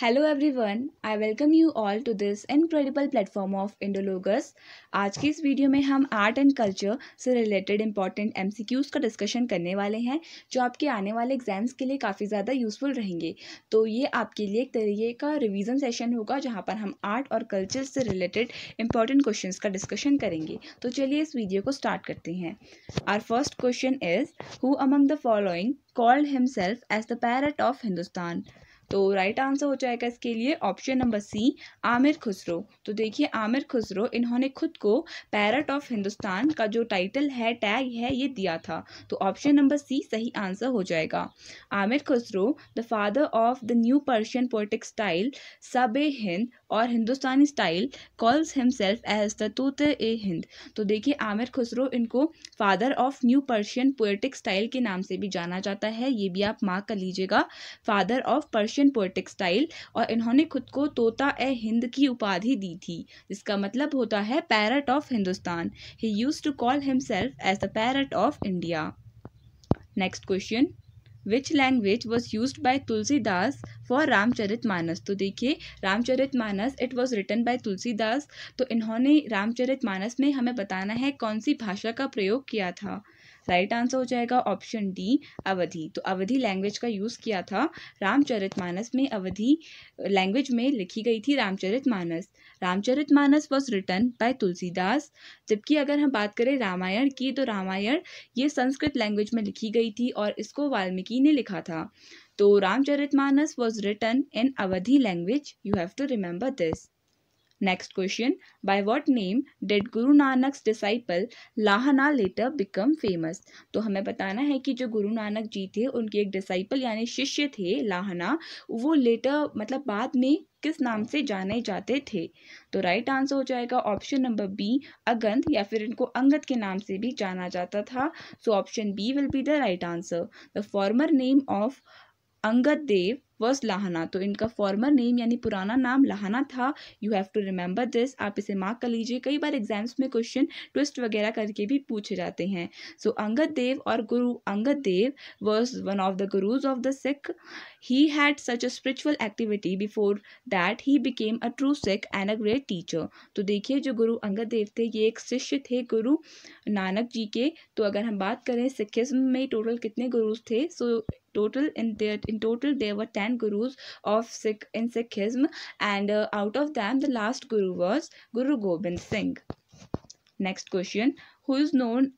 Hello everyone I welcome you all to this incredible platform of Indologous आज की इस वीडियो में हम आर्ट एंड कल्चर से रिलेटेड इंपॉर्टेंट एमसीक्यूज का डिस्कशन करने वाले हैं जो आपके आने वाले एग्जाम्स के लिए काफ़ी ज़्यादा यूज़फुल रहेंगे तो ये आपके लिए एक तरीके का रिविज़न सेशन होगा जहाँ पर हम आर्ट और कल्चर से रिलेटेड इंपॉर्टेंट क्वेश्चन का डिस्कशन करेंगे तो चलिए इस वीडियो को स्टार्ट करते हैं our first question is who among the following called himself as the parrot of Hindustan तो राइट आंसर हो जाएगा इसके लिए option number C Amir Khusro तो देखिए आमिर खुसरो इन्होंने खुद को पैरट ऑफ हिंदुस्तान का जो टाइटल है टैग है ये दिया था तो ऑप्शन नंबर सी सही आंसर हो जाएगा Amir Khusro the father of the new Persian poetic style सब ए हिंद और Hindustani style calls himself as the तूत ए हिंद तो देखिए आमिर खुसरो इनको father of new Persian poetic style के नाम से भी जाना जाता है ये भी आप मार्क कर लीजिएगा father of Persian Asian poetic style और इन्होंने खुद को तोता ए हिंद की उपाधि दी थी जिसका मतलब होता है parrot of Hindustan he use to call himself as the parrot of India next question which language was use by Tulsidas for Ramcharit Manas तो देखिए Ramcharit Manas it was written by Tulsidas तो इन्होंने रामचरित मानस में हमें बताना है कौन सी भाषा का प्रयोग किया था राइट आंसर हो जाएगा ऑप्शन डी अवधि तो अवधि लैंग्वेज का यूज़ किया था रामचरितमानस में अवधि लैंग्वेज में लिखी गई थी Ramcharitmanas Ramcharitmanas was written by Tulsidas जबकि अगर हम बात करें रामायण की तो रामायण ये संस्कृत लैंग्वेज में लिखी गई थी और इसको वाल्मीकि ने लिखा था तो Ramcharitmanas was written in Awadhi language you have to remember this next question by what name did Guru Nanak disciple Lahna later become famous तो हमें बताना है कि जो गुरु नानक जी थे उनके एक डिसाइपल यानी शिष्य थे लाहना वो लेटर मतलब बाद में किस नाम से जाने जाते थे तो राइट आंसर हो जाएगा ऑप्शन नंबर बी अगंत या फिर इनको अंगत के नाम से भी जाना जाता था so option B will be the right answer the former name of Angad Dev was Lahna तो इनका फॉर्मर नेम यानी पुराना नाम लाहना था you have to remember this आप इसे मार्क कर लीजिए कई बार एग्जाम्स में क्वेश्चन ट्विस्ट वगैरह करके भी पूछे जाते हैं सो so, अंगद देव और Guru Angad Dev was one of the gurus of the Sikh he had such a spiritual activity before that he became a true Sikh and a great teacher तो देखिए जो गुरु अंगद देव थे ये एक शिष्य थे गुरु नानक जी के तो अगर हम बात करें सिखिज्म में टोटल कितने गुरुज थे सो so, total in there in total there were 10 gurus of sikh in sikhism and uh, out of them the last guru was guru gobind singh next question who is known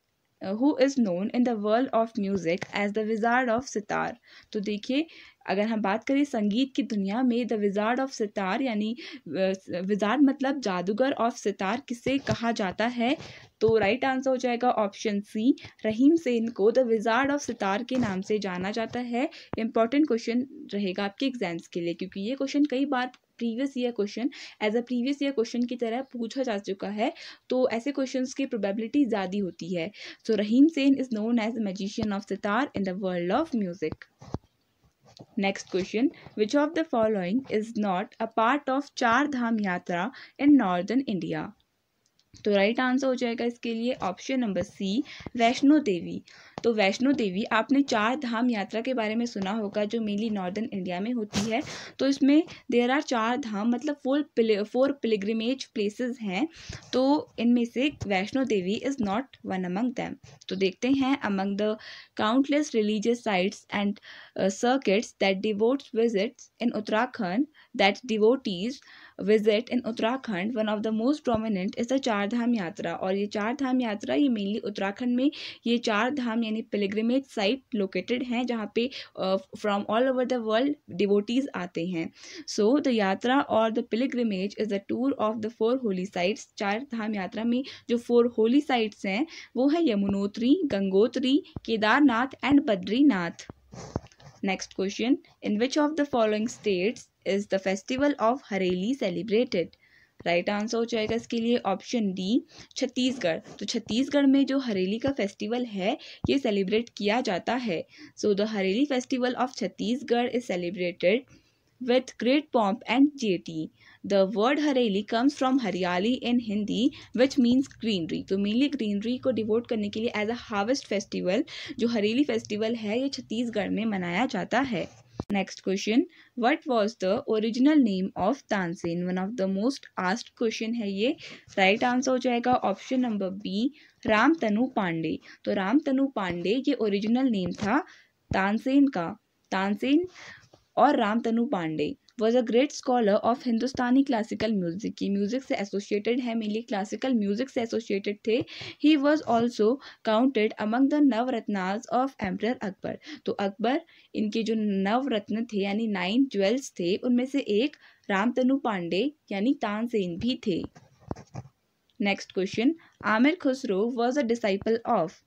uh, who is known in the world of music as the wizard of sitar to dekhiye अगर हम बात करें संगीत की दुनिया में the wizard of sitar यानी wizard मतलब जादूगर ऑफ सितार किसे कहा जाता है तो राइट आंसर हो जाएगा ऑप्शन सी रहीम सेन को द विज़ार्ड ऑफ सितार के नाम से जाना जाता है इंपॉर्टेंट क्वेश्चन रहेगा आपके एग्जाम्स के लिए क्योंकि ये क्वेश्चन कई बार previous year question as a previous year question की तरह पूछा जा चुका है तो ऐसे क्वेश्चंस की प्रोबेबिलिटी ज़्यादा होती है so Rahim Sen is known as magician of sitar in the world of music Next question Which of the following is not a part of Char Dham Yatra in northern India? तो राइट आंसर हो जाएगा इसके लिए option number C Vaishno Devi तो वैष्णो देवी आपने चार धाम यात्रा के बारे में सुना होगा जो मेनली नॉर्दर्न इंडिया में होती है तो इसमें देर आर चार धाम मतलब फोर फोर पिलग्रिमेज प्लेसेस हैं तो इनमें से Vaishno Devi is not one among them तो देखते हैं among the countless religious sites and circuits that devotees visits in Uttarakhand that devotees visit in Uttarakhand one of the most prominent is the Char Dham यात्रा और ये चार धाम यात्रा ये मेनली उत्तराखंड में ये चार धाम यानी पिलग्रमेज साइट लोकेटेड हैं जहाँ पे from all over the world devotees आते हैं सो द यात्रा और the pilgrimage is a tour of the four holy sites Char Dham यात्रा में जो फोर होली साइट्स हैं वो है Yamunotri Gangotri Kedarnath and Badrinath Next question. In which of the following states is the festival of Hareli celebrated? Right answer हो जाएगा इसके लिए ऑप्शन डी छत्तीसगढ़ तो छत्तीसगढ़ में जो हरेली का फेस्टिवल है ये सेलिब्रेट किया जाता है so the Hareli festival of Chhattisgarh is celebrated with great pomp and gaiety The word hareli comes from हरियाली in Hindi which means greenery. so, mainly greenery ko devote karne ke liye as a harvest festival jo hareli festival hai ye chhattisgarh mein manaya jata hai Next question. What was the original name of Tansen? One of the most asked question hai ye Right answer ho jayega option number B. ram tanu pande to ram tanu pande ye original name tha tansen ka tansen और Ram Tanu Pandey was a great scholar of Hindustani classical music की music से associated है mainly classical music से associated थे he was also counted among the navratnas of emperor Akbar तो अकबर इनके जो नवरत्न थे यानी नाइन ज्वेल्स थे उनमें से एक रामतनु पांडे यानी तानसेन भी थे next question Amir Khusro was a disciple of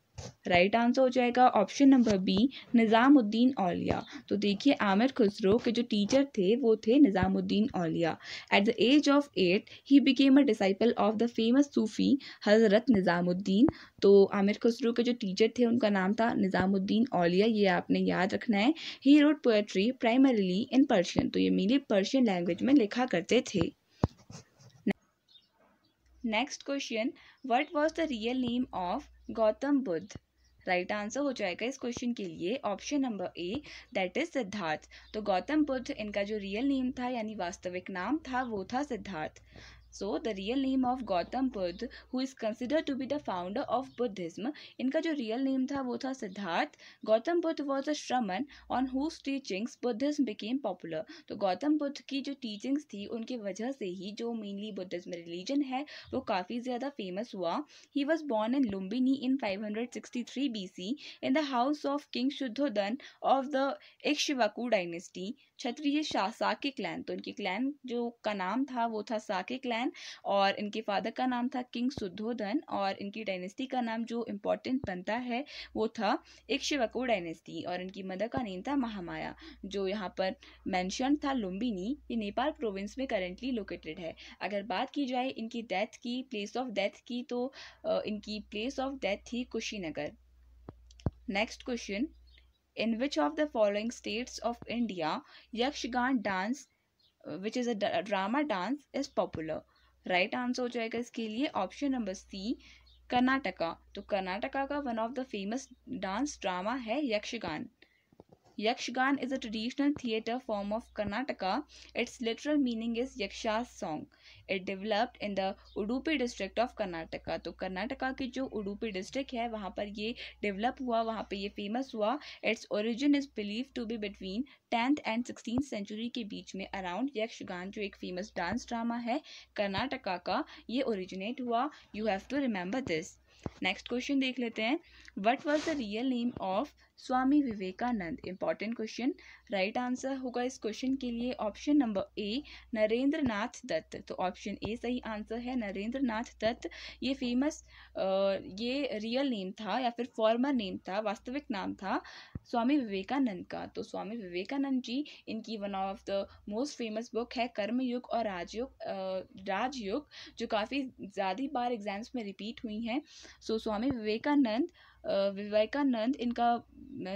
right answer हो जाएगा option number B Nizamuddin Auliya तो देखिए आमिर खुसरो के जो टीचर थे वो थे Nizamuddin Auliya at the age of eight he became a disciple of the famous Sufi Hazrat Nizamuddin तो आमिर खुसरो के जो टीचर थे उनका नाम था निज़ामुद्दीन औलिया ये आपने याद रखना है he wrote poetry primarily in Persian तो ये मेनली पर्शियन लैंग्वेज में लिखा करते थे next question what was the real name of Gautam Buddha right right answer हो जाएगा इस क्वेश्चन के लिए option number A that is Siddhartha तो गौतम बुद्ध इनका जो रियल नेम था यानी वास्तविक नाम था वो था Siddhartha so the real name of Gautam Buddha who is consider to be the founder of Buddhism इनका जो रियल नेम था वो था Siddhartha Gautam Buddha was a shraman on whose teachings Buddhism became popular तो गौतम बुद्ध की जो टीचिंग्स थी उनकी वजह से ही जो मेनली बुद्धिज्म रिलीजन है वो काफ़ी ज़्यादा फेमस हुआ he was born in Lumbini in five hundred sixty three B C in the house of king Shuddhodana of the Ikshvaku dynasty Kshatriya Sakya clan तो इनकी क्लैन जो का नाम था वो था साके क्लैन और इनके फादर का नाम था किंग सुद्धोधन और इनकी डायनेस्टी का नाम जो इम्पोर्टेंट बनता है वो था इक्शिवको डायनेस्टी और इनकी मदर का नेम था महामाया जो यहाँ पर मैंशन था लुम्बिनी ये नेपाल प्रोविंस में करेंटली लोकेटेड है अगर बात की जाए इनकी डेथ की प्लेस ऑफ डेथ की तो इनकी प्लेस ऑफ डेथ थी Kushinagar next question in which of the following states of India Yakshgan dance which is a drama dance is popular right answer ho jayega iske liye option number c Karnataka तो कर्नाटका का one of the famous dance drama है Yakshagana Yakshagana is a traditional theatre form of Karnataka its literal meaning is Yaksha's song it developed in the Udupi district of Karnataka तो कर्नाटका के जो Udupi district है वहाँ पर ये डेवलप हुआ वहाँ पर ये फेमस हुआ its origin is believe to be between tenth and sixteen century के बीच में अराउंड यक्षगान जो एक फेमस डांस ड्रामा है कर्नाटका का ये ओरिजिनेट हुआ you have to remember this next question देख लेते हैं what was the real name of Swami Vivekananda important question right answer होगा इस क्वेश्चन के लिए option number A Narendra Nath Datta तो ऑप्शन ए सही आंसर है नरेंद्र नाथ दत्त ये फेमस ये रियल नेम था या फिर फॉर्मर नेम था वास्तविक नाम था स्वामी विवेकानंद का तो स्वामी विवेकानंद जी इनकी one of the most famous book है कर्मयुग और राजयुग राजयुग जो काफ़ी ज़्यादा बार एग्जाम्स में रिपीट हुई हैं सो so, स्वामी विवेकानंद विवेकानंद इनका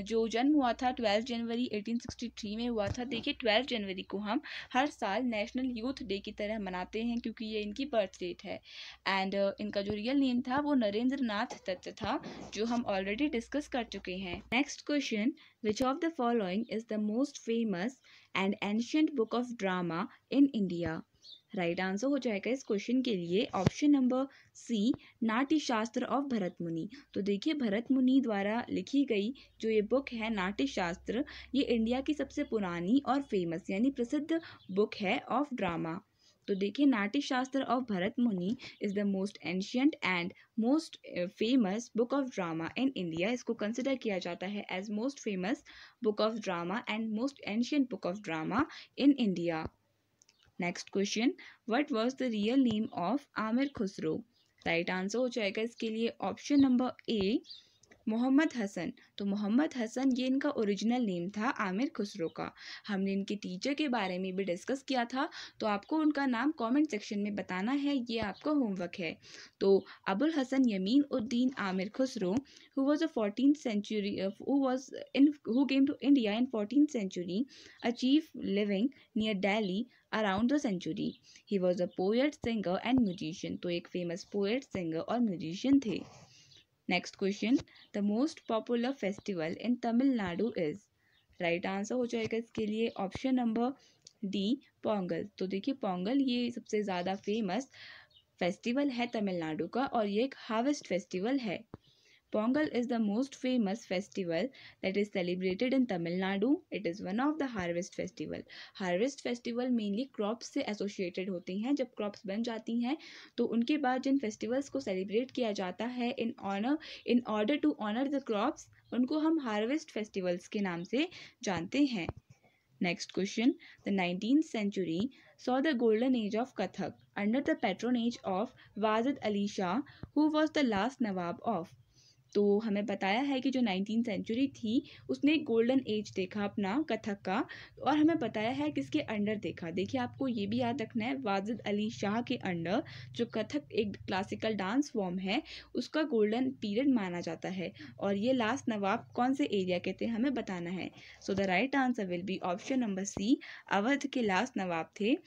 जो जन्म हुआ था ट्वेल्थ जनवरी 1863 में हुआ था देखिए ट्वेल्थ जनवरी को हम हर साल नेशनल यूथ डे की तरह मनाते हैं क्योंकि ये इनकी बर्थ डेट है एंड इनका जो रियल नेम था वो नरेंद्र नाथ दत्त था जो हम ऑलरेडी डिस्कस कर चुके हैं next question which of the following is the most famous and ancient book of drama in India right right answer हो जाएगा इस क्वेश्चन के लिए ऑप्शन नंबर सी नाट्य शास्त्र ऑफ भरत मुनि तो देखिए भरत मुनि द्वारा लिखी गई जो ये बुक है नाट्य शास्त्र ये इंडिया की सबसे पुरानी और फेमस यानी प्रसिद्ध बुक है ऑफ ड्रामा तो देखिए नाट्य शास्त्र of Bharat Muni is the most ancient and most famous book of drama in India इसको कंसिडर किया जाता है as most famous book of drama and most ancient book of drama in India next question what was the real name of Amir Khusro right answer हो जाएगा इसके लिए option number A Mohammad Hasan तो मोहम्मद हसन ये इनका ओरिजिनल नेम था आमिर खुसरो का हमने इनके टीचर के बारे में भी डिस्कस किया था तो आपको उनका नाम कमेंट सेक्शन में बताना है ये आपका होमवर्क है तो Abul Hasan Yamin Uddin Amir Khusro who was a fourteen century who was in who came to India in fourteen century achieve living near Delhi around the century he was a poet singer and musician तो एक famous poet singer और musician थे next question the most popular festival in Tamil Nadu is right answer हो जाएगा इसके लिए option number D Pongal तो देखिए पोंगल ये सबसे ज़्यादा फेमस फेस्टिवल है तमिलनाडु का और ये एक हार्वेस्ट फेस्टिवल है Pongal is the most famous festival that is celebrated in Tamil Nadu. It is one of the harvest festival. Harvest festival mainly crops से associated होती हैं जब crops बन जाती हैं तो उनके बाद जिन festivals को celebrate किया जाता है in honor in order to honor the crops उनको हम harvest festivals के नाम से जानते हैं Next question. The 19th century saw the golden age of Kathak under the patronage of Wazid Ali Shah, who was the last Nawab of तो हमें बताया है कि जो नाइनटीन सेंचुरी थी उसने गोल्डन एज देखा अपना कथक का और हमें बताया है किसके अंडर देखा देखिए आपको ये भी याद रखना है वाजिद अली शाह के अंडर जो कथक एक क्लासिकल डांस फॉर्म है उसका गोल्डन पीरियड माना जाता है और ये लास्ट नवाब कौन से एरिया के थे हमें बताना है so the right answer will be option number C Awadh के लास्ट नवाब थे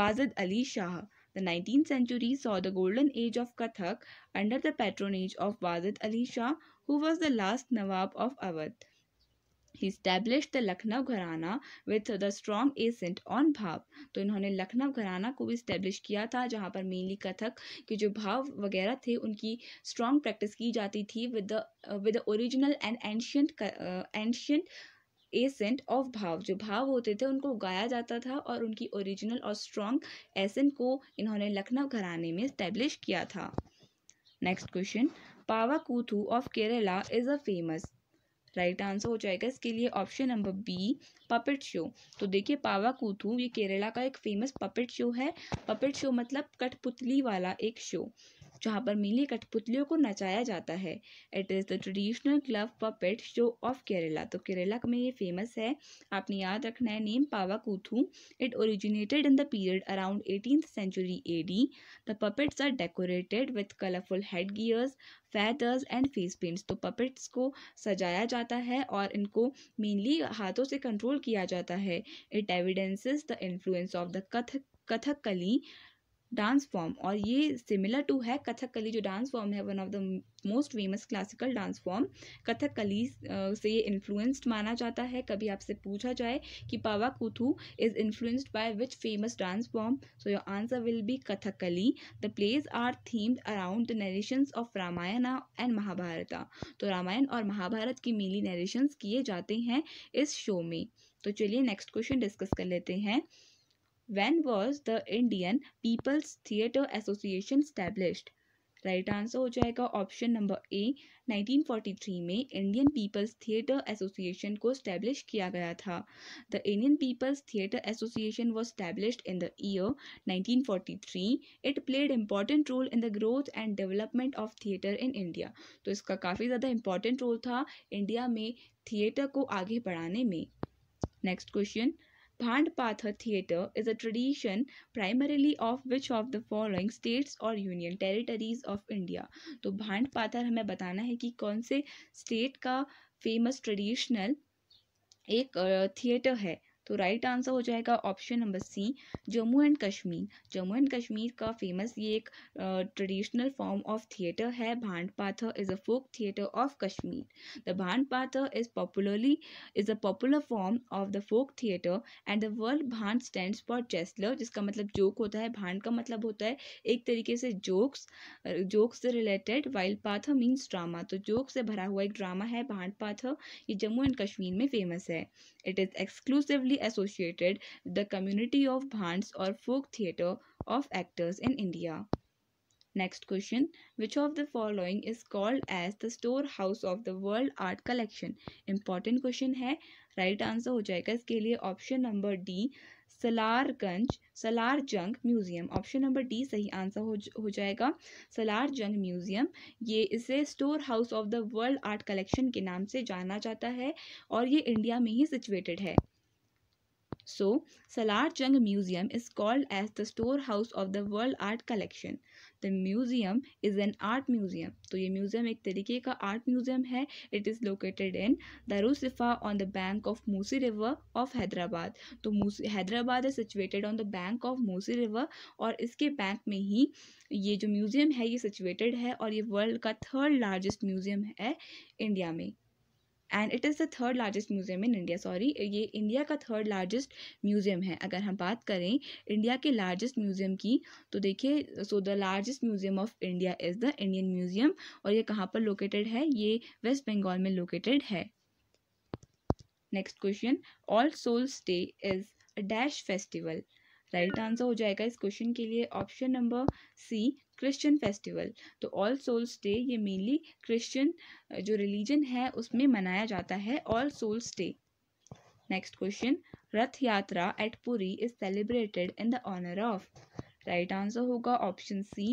Wajid Ali Shah The 19th century saw the golden age of Kathak under the patronage of Wazid Ali Shah, who was the last Nawab of Awadh. He established the Lucknow Gharana with the strong ascent on Bhav. तो इन्होंने लखनऊ घराना को भी establish किया था जहाँ पर mainly Kathak के जो भाव वगैरह थे उनकी स्ट्रॉन्ग प्रैक्टिस की जाती थी with the with the original and ancient ancient accent of bhav जो भाव होते थे उनको गाया जाता था और उनकी ओरिजिनल और स्ट्रॉन्ग एसेंट को इन्होंने लखनऊ घराने में स्टैब्लिश किया था next question Pava Koothu of Kerala is a famous right answer हो जाएगा इसके लिए option number B puppet show तो देखिए पावा कूथू ये केरला का एक फेमस पपेट शो है पपेट शो मतलब कठपुतली वाला एक शो जहाँ पर मिली कठपुतलियों को नचाया जाता है it is the traditional club puppet show of Kerala तो केरला में ये फेमस है आपने याद रखना है name Pava Koothu it originated in the period around eighteen century A D the puppets are decorated with colourful head gears feathers and face paints तो puppets को सजाया जाता है और इनको मेनली हाथों से कंट्रोल किया जाता है it evidences the influence of the Kathak Kathakali dance form और ये सिमिलर टू है कथकली जो डांस फॉर्म है one of the most famous classical dance form Kathakali से ये इन्फ्लुएंस्ड माना जाता है कभी आपसे पूछा जाए कि Pava Kuthu is influenced by which famous dance form so your answer will be Kathakali the plays are themed around the narrations of Ramayana and Mahabharata तो रामायण और महाभारत की मिली नरेशंस किए जाते हैं इस शो में तो चलिए नेक्स्ट क्वेश्चन डिस्कस कर लेते हैं When was the Indian People's Theatre Association established? Right answer हो जाएगा ऑप्शन नंबर ए 1943 में इंडियन पीपल्स थिएटर एसोसिएशन को स्टैब्लिश किया गया था the Indian people's theatre association was established in the year 1943 it played important role in the growth and development of theatre in India तो इसका काफ़ी ज़्यादा important role था इंडिया में थिएटर को आगे बढ़ाने में next question Bhand Patha theatre is a tradition primarily of which of the following states or union territories of India. तो भांड पाथर हमें बताना है कि कौन से state का famous traditional एक थिएटर है तो राइट आंसर हो जाएगा option number C Jammu and Kashmir Jammu and Kashmir का फेमस ये एक ट्रेडिशनल फॉर्म ऑफ थिएटर है Bhand Pather is a folk theatre of Kashmir the Bhand Pather is popularly is a popular form of the folk theatre and the world Bhand stand for jester जिसका मतलब joke होता है भांड का मतलब होता है एक तरीके से जोक्स जोक्स से related while Pather means drama तो जोक से भरा हुआ एक ड्रामा है भांड पाथर ये जम्मू एंड कश्मीर में फेमस है it is exclusively associated with the community of Bhands or folk theater of actors in India. Next question Which of the following is called as the storehouse of the world art collection? Important question hai right answer ho jayega iske liye option number d Salar Ganj Salar Jung museum option number D सही answer हो, हो जाएगा Salar Jung museum ये इसे store house of the world art collection के नाम से जाना जाता है और ये इंडिया में ही सिचुएटेड है so Salar So, museum is called as the store house of the world art collection the museum is an art museum तो ये म्यूजियम एक तरीके का आर्ट म्यूजियम है it is located in Darushifa on the bank of Musi river of Hyderabad तो Hyderabad is situated on the bank of Musi river और इसके bank में ही ये जो म्यूज़ियम है ये सिचुएटेड है और ये वर्ल्ड का थर्ड लार्जेस्ट म्यूज़ियम है इंडिया में and it is the third largest museum in India sorry ये इंडिया का थर्ड लार्जेस्ट म्यूज़ियम है अगर हम बात करें इंडिया के लार्जेस्ट म्यूज़ियम की तो देखिए so the largest museum of India is the Indian museum और ये कहाँ पर लोकेटेड है ये वेस्ट बंगाल में लोकेटेड है next question all souls day is a dash festival right answer हो जाएगा इस क्वेश्चन के लिए option number C Christian festival तो ऑल सोल्स डे ये मेनली क्रिश्चियन जो रिलीजन है उसमें मनाया जाता है all souls day next question Rath Yatra at Puri is celebrated in the honour of right answer होगा ऑप्शन सी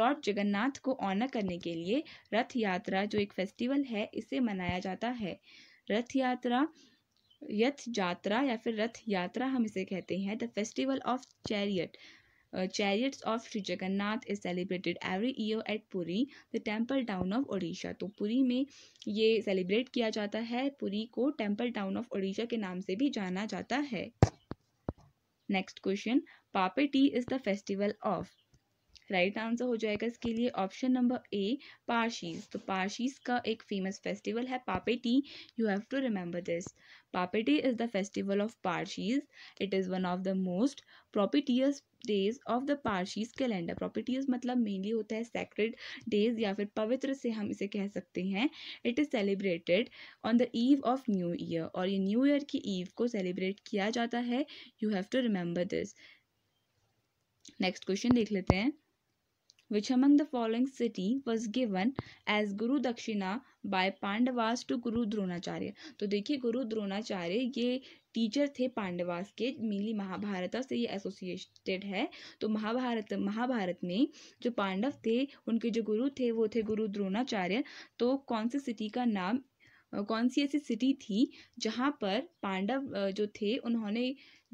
लॉर्ड जगन्नाथ को ऑनर करने के लिए रथ यात्रा जो एक फेस्टिवल है इसे मनाया जाता है रथ यात्रा रथ यात्रा या फिर रथ यात्रा हम इसे कहते हैं the festival of chariot uh, chariots of Sri Jagannath is celebrated every year at Puri, the temple town of Odisha. तो पुरी में ये celebrate किया जाता है पुरी को temple town of Odisha के नाम से भी जाना जाता है Next question, Papeti is the festival of right answer हो जाएगा इसके लिए ऑप्शन नंबर ए पारशीज तो पारशीज का एक फेमस फेस्टिवल है Papeti you have to remember this Papeti is the festival of Parsis it is one of the most propitious days of the Parsis calendar properties मतलब mainly होता है सेक्रेड डेज या फिर पवित्र से हम इसे कह सकते हैं it is celebrated on the eve of new year और ये न्यू ईयर की ईव को सेलिब्रेट किया जाता है you have to remember this next question देख लेते हैं which among the following city was given as Guru Dakshina by Pandavas to Guru Dronacharya. तो देखिए गुरु द्रोणाचार्य ये टीचर थे पांडवास के मेनली महाभारत से ये एसोसिएटेड है तो महाभारत महाभारत में जो पांडव थे उनके जो गुरु थे वो थे गुरु द्रोणाचार्य तो कौन सी सिटी का नाम कौन सी ऐसी सिटी थी जहाँ पर पांडव जो थे उन्होंने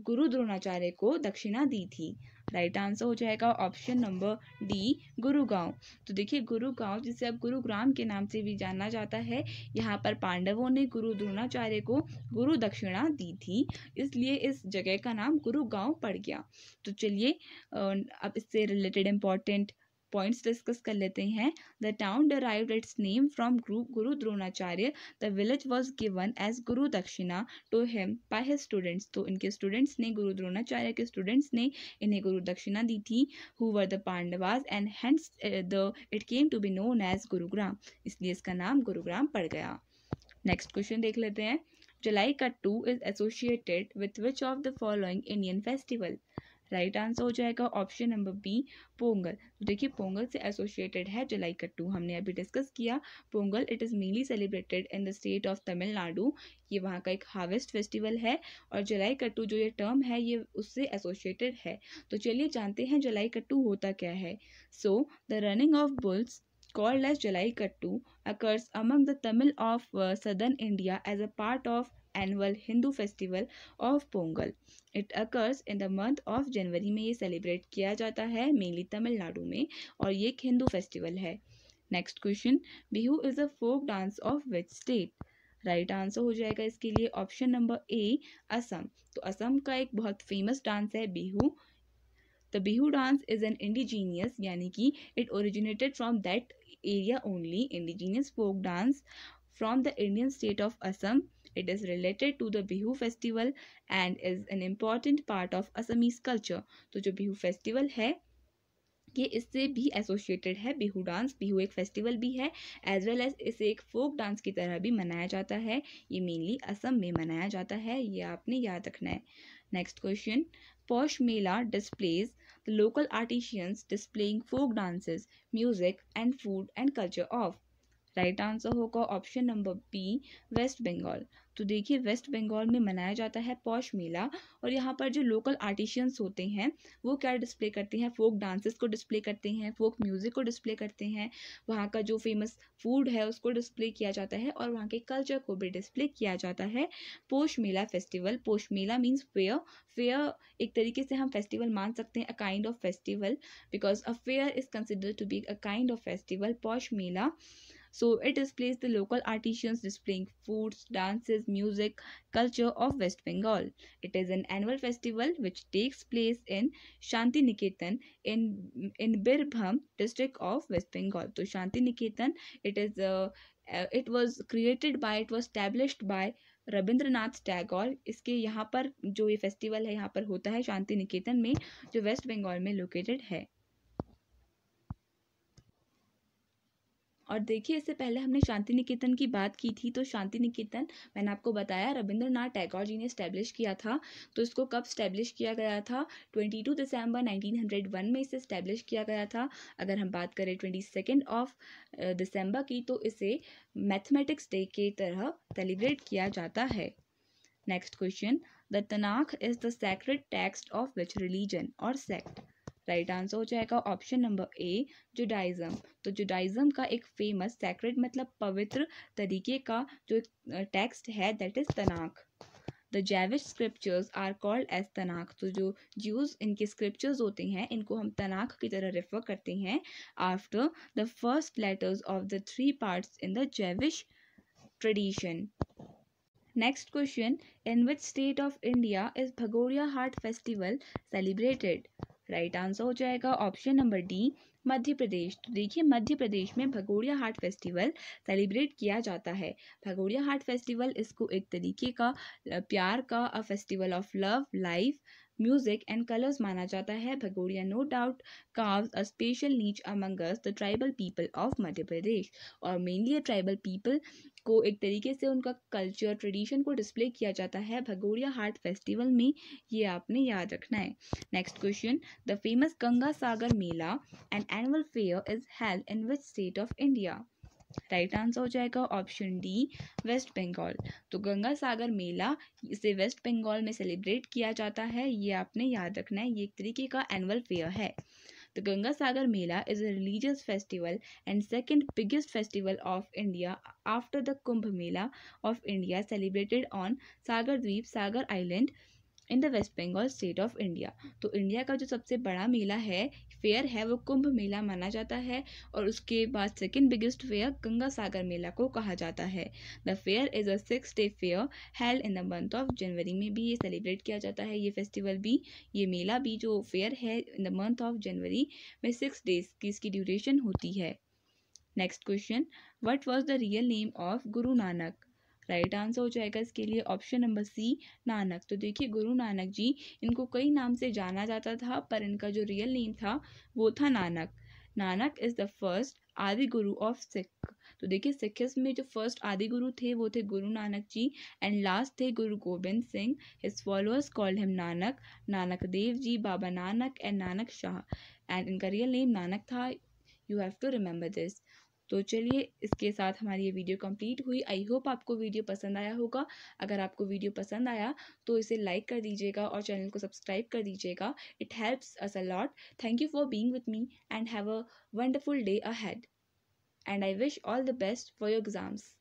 गुरु द्रोणाचार्य को दक्षिणा दी थी राइट आंसर हो जाएगा ऑप्शन नंबर डी गुरुगांव तो देखिए गुरुगांव जिसे अब गुरुग्राम के नाम से भी जाना जाता है यहाँ पर पांडवों ने गुरु द्रोणाचार्य को गुरु दक्षिणा दी थी इसलिए इस जगह का नाम गुरुगांव पड़ गया तो चलिए अब इससे रिलेटेड इम्पॉर्टेंट पॉइंट्स डिस्कस कर लेते हैं the town derive its name from group Guru Dronacharya the village was given as guru dakshina to him by his students तो इनके स्टूडेंट्स ने गुरु द्रोणाचार्य के स्टूडेंट्स ने इन्हें गुरु दक्षिणा दी थी who were the Pandavas and hence the it came to be known as Gurugram इसलिए इसका नाम गुरुग्राम पड़ गया नेक्स्ट क्वेश्चन देख लेते हैं Jallikattu is associated with which of the following Indian festival right answer हो जाएगा ऑप्शन नंबर बी पोंगल तो देखिए पोंगल से एसोसिएटेड है जलाई कट्टू हमने अभी डिस्कस किया Pongal it is mainly celebrated in the state of Tamil Nadu ये वहाँ का एक हार्वेस्ट फेस्टिवल है और जलाई कट्टू जो ये टर्म है ये उससे एसोसिएटेड है तो चलिए जानते हैं जलाई कट्टू होता क्या है so the running of bulls called as Jallikattu occurs among the Tamil of southern India as a part of annual Hindu festival of Pongal it occurs in the month of January में ये सेलिब्रेट किया जाता है मेनली तमिलनाडु में और ये एक हिंदू फेस्टिवल है next question Bihu is a folk dance of which state right right answer हो जाएगा इसके लिए ऑप्शन नंबर ए असम तो असम का एक बहुत फेमस डांस है Bihu the Bihu dance is an indigenous यानी कि it originated from that area only indigenous folk dance from the Indian state of Assam It is related to the Bihu festival and is an important part of Assamese culture. तो जो bihu festival है ये इससे भी associated है Bihu dance Bihu एक festival भी है एज वेल एज इसे एक फोक डांस की तरह भी मनाया जाता है ये मेनली असम में मनाया जाता है ये आपने याद रखना है next question Poush Mela displays the local artisans displaying folk dances music and food and culture of right answer होगा option number B west Bengal तो देखिए वेस्ट बंगाल में मनाया जाता है पौष मेला और यहाँ पर जो लोकल आर्टिशियंस होते हैं वो क्या डिस्प्ले करते हैं फोक डांसेस को डिस्प्ले करते हैं फोक म्यूज़िक को डिस्प्ले करते हैं वहाँ का जो फेमस फूड है उसको डिस्प्ले किया जाता है और वहाँ के कल्चर को भी डिस्प्ले किया जाता है Poush Mela festival Poush Mela means fair fair एक तरीके से हम फेस्टिवल मान सकते हैं a kind of festival because a fair is considered to be a kind of festival Poush Mela So it displays the local artisans displaying foods, dances, music, culture of West Bengal. It is an annual festival which takes place in Shanti Niketan in in Birbham district of West Bengal. So Shanti Niketan it is a uh, it was created by it was established by Rabindranath Tagore इसके यहाँ पर जो ये festival है यहाँ पर होता है शांति निकेतन में जो वेस्ट बंगाल में लोकेटेड है और देखिए इससे पहले हमने शांति निकेतन की बात की थी तो शांति निकेतन मैंने आपको बताया रविंद्रनाथ टैगोर जी ने स्टैब्लिश किया था तो इसको कब स्टैब्लिश किया गया था 22 दिसंबर 1901 में इसे स्टैब्लिश किया गया था अगर हम बात करें ट्वेंटी सेकेंड ऑफ दिसंबर की तो इसे मैथमेटिक्स डे के तरह सेलिब्रेट किया जाता है next question the Tanakh is the sacred text of which religion और सेक्ट राइट आंसर हो जाएगा ऑप्शन नंबर ए जुडाइज़म तो जुडाइज़म का एक फेमस सेक्रेट मतलब पवित्र तरीके का जो टेक्स्ट है that is Tanakh the Jewish scriptures are called as Tanakh तो जो ज्यूज इनके स्क्रिप्चर्स होते हैं इनको हम तनाक की तरह रेफर करते हैं after the first letters of the three parts in the Jewish tradition next question in which state of India is Bhagoria Haat festival celebrated right answer हो जाएगा option number D Madhya Pradesh तो देखिए मध्य प्रदेश में भगोड़िया हाट फेस्टिवल सेलिब्रेट किया जाता है भगोड़िया हाट फेस्टिवल इसको एक तरीके का प्यार का a festival of love life music and colours माना जाता है Bhagoria no doubt carves a special niche amongst the tribal people of Madhya Pradesh और मेनली ट्राइबल पीपल को एक तरीके से उनका कल्चर ट्रेडिशन को डिस्प्ले किया जाता है भगोरिया हार्ट फेस्टिवल में ये आपने याद रखना है next question the famous Ganga Sagar Mela and annual fair is held in which state of India right answer हो जाएगा ऑप्शन डी वेस्ट बंगाल तो गंगा सागर मेला इसे वेस्ट बंगाल में सेलिब्रेट किया जाता है ये आपने याद रखना है ये एक तरीके का एनुअल फेयर है The Ganga Sagar Mela is a religious festival and second biggest festival of India after the Kumbh Mela of India celebrated on Sagar Dweep, Sagar Island in the west Bengal state of India तो India का जो सबसे बड़ा मेला है fair है वो कुंभ मेला माना जाता है और उसके बाद second biggest fair Ganga Sagar Mela को कहा जाता है the fair is a six day fair held in the month of January में भी ये सेलिब्रेट किया जाता है ये फेस्टिवल भी ये मेला भी जो फेयर है in the month of January में सिक्स डेज की इसकी ड्यूरेशन होती है next question what was the real name of Guru Nanak right answer हो जाएगा इसके लिए ऑप्शन नंबर सी नानक तो देखिए गुरु नानक जी इनको कई नाम से जाना जाता था पर इनका जो रियल नेम था वो था Nanak Nanak is the first Adi guru of Sikh तो देखिए सिखिज्म में जो फर्स्ट आदि गुरु थे वो थे गुरु नानक जी एंड लास्ट थे Guru Gobind Singh his followers called him Nanak Nanak Dev ji Baba Nanak and Nanak Shah and इनका रियल नेम नानक था you have to remember this तो चलिए इसके साथ हमारी ये वीडियो कंप्लीट हुई आई होप आपको वीडियो पसंद आया होगा अगर आपको वीडियो पसंद आया तो इसे लाइक कर दीजिएगा और चैनल को सब्सक्राइब कर दीजिएगा it helps us a lot thank you for being with me and have a wonderful day ahead and I wish all the best for your exams